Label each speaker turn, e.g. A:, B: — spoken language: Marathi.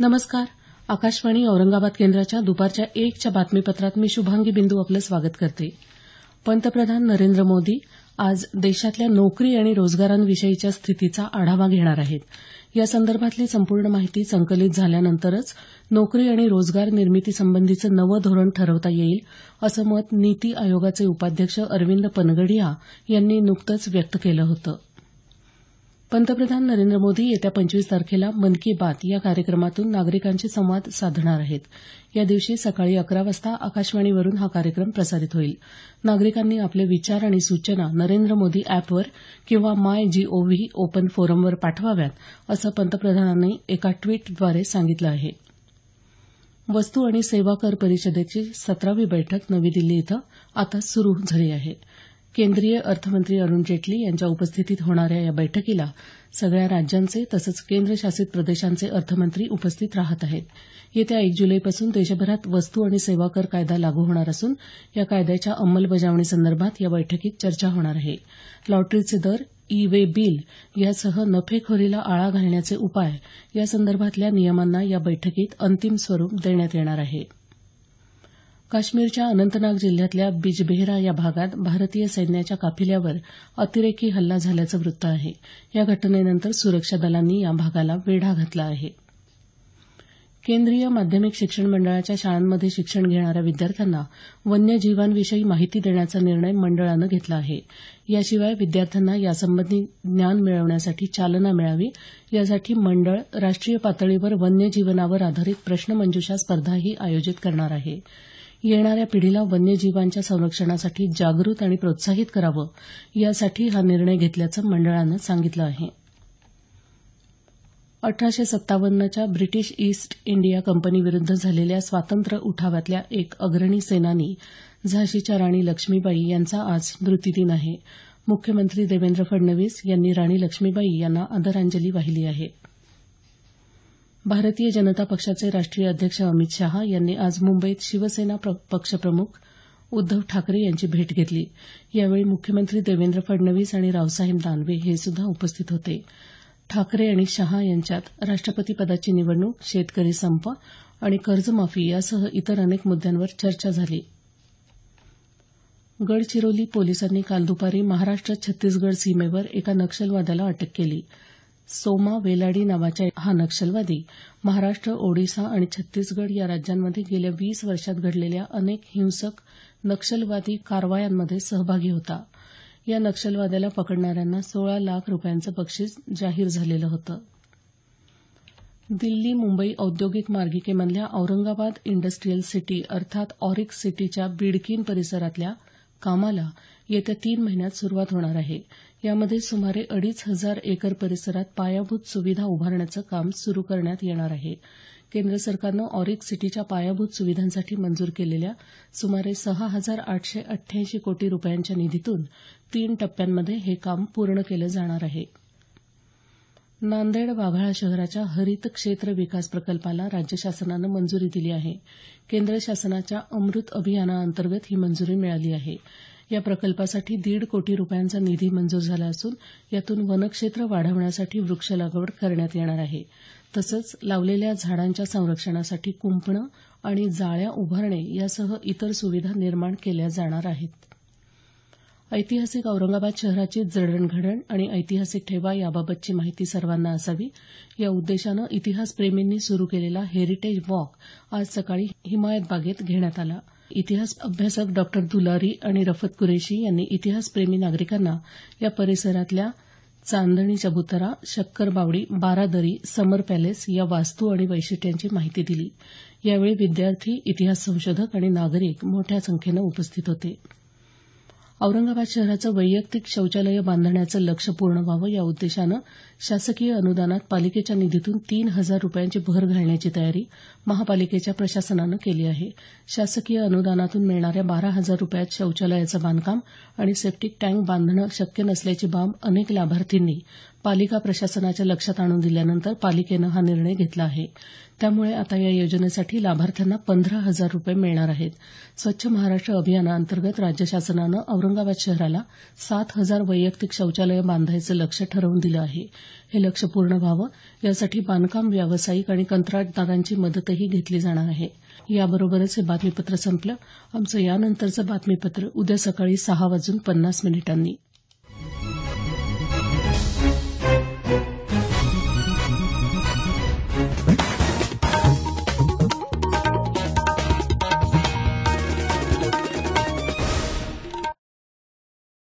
A: नमस्कार आकाशवाणी औरंगाबाद केंद्राच्या दुपारच्या एकच्या बातमीपत्रात मी शुभांगी बिंदू आपलं स्वागत करते पंतप्रधान नरेंद्र मोदी आज देशातल्या नोकरी आणि रोजगारांविषयीच्या स्थितीचा आढावा घेणार आहेत यासंदर्भातली संपूर्ण माहिती संकलित झाल्यानंतरच नोकरी आणि रोजगार निर्मितीसंबंधीचं नवं धोरण ठरवता येईल असं मत नीती आयोगाचे उपाध्यक्ष अरविंद पनगडिया यांनी नुकतंच व्यक्त केलं होतं पंतप्रधान नरेंद्र मोदी येत्या पंचवीस तारखेला मन की बात या कार्यक्रमातून नागरिकांशी संवाद साधणार आहेत या दिवशी सकाळी अकरा वाजता आकाशवाणीवरून हा कार्यक्रम प्रसारित होईल नागरिकांनी आपले विचार आणि सूचना नरेंद्र मोदी अॅपवर किंवा माय जीओव्ही ओपन फोरमवर पाठवाव्यात असं पंतप्रधानांनी एका ट्विटद्वारे सांगितलं आहे वस्तू आणि सेवा कर परिषदेची सतरावी बैठक नवी दिल्ली इथं आता सुरू झाली आहे केंद्रीय अर्थमंत्री अरुण जेटली यांच्या उपस्थितीत होणाऱ्या या बैठकीला सगळ्या राज्यांचे तसंच केंद्रशासित प्रदेशांचे अर्थमंत्री उपस्थित राहत आहेत येत्या एक जुलैपासून देशभरात वस्तू आणि सेवा कर कायदा लागू होणार असून या कायद्याच्या अंमलबजावणीसंदर्भात या बैठकीत चर्चा होणार आहे लॉटरीचे दर ई वे बिल यासह नफेखोरीला आळा घालण्याचे उपाय यासंदर्भातल्या नियमांना या बैठकीत अंतिम स्वरूप देण्यात येणार आहे काश्मीरच्या अनंतनाग जिल्ह्यातल्या बिजबेहरा या भागात भारतीय सैन्याच्या काफिल्यावर अतिरेकी हल्ला झाल्याचं वृत्त आहे या घटनेनंतर सुरक्षा दलांनी या भागाला वेढा घातला आहे केंद्रीय माध्यमिक शिक्षण मंडळाच्या शाळांमध्ये शिक्षण घेणाऱ्या विद्यार्थ्यांना वन्यजीवांविषयी माहिती देण्याचा निर्णय मंडळानं घेतला आहे याशिवाय विद्यार्थ्यांना यासंबंधी ज्ञान मिळवण्यासाठी चालना मिळावी यासाठी मंडळ राष्ट्रीय पातळीवर वन्यजीवनावर आधारित प्रश्नमंजुषा स्पर्धाही आयोजित करणार आहे येणाऱ्या पिढीला वन्यजीवांच्या संरक्षणासाठी जागृत आणि प्रोत्साहित करावं यासाठी हा निर्णय घेतल्याचं मंडळानं सांगितलं आहे अठराशे सत्तावन्नच्या ब्रिटिश ईस्ट इंडिया कंपनीविरुद्ध झालेल्या स्वातंत्र्य उठावातल्या एक अग्रणी सेनानी झाशीच्या राणी लक्ष्मीबाई यांचा आज स्मृतिदिन आहे मुख्यमंत्री देवेंद्र फडणवीस यांनी राणी लक्ष्मीबाई यांना आदरांजली वाहिली आहे भारतीय जनता पक्षाचे राष्ट्रीय अध्यक्ष अमित शहा यांनी आज मुंबईत शिवसेना पक्षप्रमुख उद्धव ठाकरे यांची भेट घेतली यावेळी मुख्यमंत्री देवेंद्र फडणवीस आणि रावसाहेब दानवे हे सुद्धा उपस्थित होते ठाकरे आणि शहा यांच्यात राष्ट्रपती पदाची निवडणूक शेतकरी संप आणि कर्जमाफी यासह इतर अनेक मुद्यांवर चर्चा झाली गडचिरोली पोलिसांनी काल दुपारी महाराष्ट्र छत्तीसगड सीमेवर एका नक्षलवाद्याला अटक केली सोमा वेलाडी नावाच्या हा नक्षलवादी महाराष्ट्र ओडिशा आणि छत्तीसगड या राज्यांमध्ये गेल्या वीस वर्षात घडलेल्या अनेक हिंसक नक्षलवादी कारवायांमध्ये सहभागी होता या नक्षलवाद्याला पकडणाऱ्यांना सोळा लाख रुपयांचं बक्षीस जाहीर झालेलं होतं दिल्ली मुंबई औद्योगिक मार्गिकेमधल्या औरंगाबाद इंडस्ट्रीयल सिटी अर्थात ऑरिक सिटीच्या बिडकीन परिसरातल्या कामाला येत्या तीन महिन्यात सुरुवात होणार आहे यामध्ये सुमारे अडीच हजार एकर परिसरात पायाभूत सुविधा उभारण्याचं काम सुरू करण्यात येणार आहे केंद्र सरकारनं ऑरिक सिटीच्या पायाभूत सुविधांसाठी मंजूर केलेल्या सुमारे सहा हजार आठशे अठ्ठ्याऐंशी कोटी रुपयांच्या निधीतून तीन टप्प्यांमध्ये हे काम पूर्ण केलं जाणार आहे नांदेड वाघाळा शहराच्या हरित क्षेत्र विकास प्रकल्पाला राज्य शासनानं मंजुरी दिली आहे केंद्र शासनाच्या अमृत अभियानाअंतर्गत ही मंजुरी मिळाली आहे या प्रकल्पासाठी दीड कोटी रुपयांचा निधी मंजूर झाला असून यातून वनक्षेत्र वाढवण्यासाठी वृक्ष लागवड करण्यात येणार आहे तसंच लावलेल्या झाडांच्या संरक्षणासाठी कुंपणं आणि जाळ्या उभारणे यासह इतर सुविधा निर्माण केल्या जाणार आहेत ऐतिहासिक औरंगाबाद शहराची जडणघडण आणि ऐतिहासिक ठेवा याबाबतची माहिती सर्वांना असावी या उद्देशानं इतिहासप्रेमींनी सुरू केलेला हेरिटेज वॉक आज सकाळी हिमायत बागेत घेण्यात आला इतिहास अभ्यासक डॉक्टर दुलारी आणि रफत कुरेशी यांनी इतिहासप्रेमी नागरिकांना या परिसरातल्या चांदणी चबुतरा बावडी बारादरी समर पॅलेस या वास्तू आणि वैशिष्ट्यांची माहिती दिली यावेळी विद्यार्थी इतिहास संशोधक आणि नागरिक मोठ्या संख्येनं उपस्थित होते औरंगाबाद शहराचं वैयक्तिक शौचालयं बांधण्याचं लक्ष्य पूर्ण व्हावं या उद्देशानं शासकीय अनुदानात पालिकेच्या निधीतून तीन हजार रुपयांची भर घालण्याची तयारी महापालिकेच्या प्रशासनानं केली आहे शासकीय अनुदानातून मिळणाऱ्या बारा हजार रुपयात शौचालयाचं बांधकाम आणि सेप्टिक टँक बांधणं शक्य नसल्याची बाब अनेक लाभार्थींनी पालिका प्रशासनाच्या लक्षात आणून दिल्यानंतर पालिकेनं हा निर्णय घेतला आहे त्यामुळे आता या योजनेसाठी लाभार्थ्यांना पंधरा हजार रुपये मिळणार आहेत स्वच्छ महाराष्ट्र अभियानाअंतर्गत राज्य शासनानं औरंगाबाद शहराला सात हजार वैयक्तिक शौचालयं बांधायचं लक्ष ठरवून दिलं आहे हे लक्ष पूर्ण व्हावं यासाठी बांधकाम व्यावसायिक आणि कंत्राटदारांची मदतही घेतली जाणार आहे याबरोबरच हे बातमीपत्र संपलं आमचं यानंतरचं बातमीपत्र उद्या सकाळी सहा वाजून पन्नास मिनिटांनी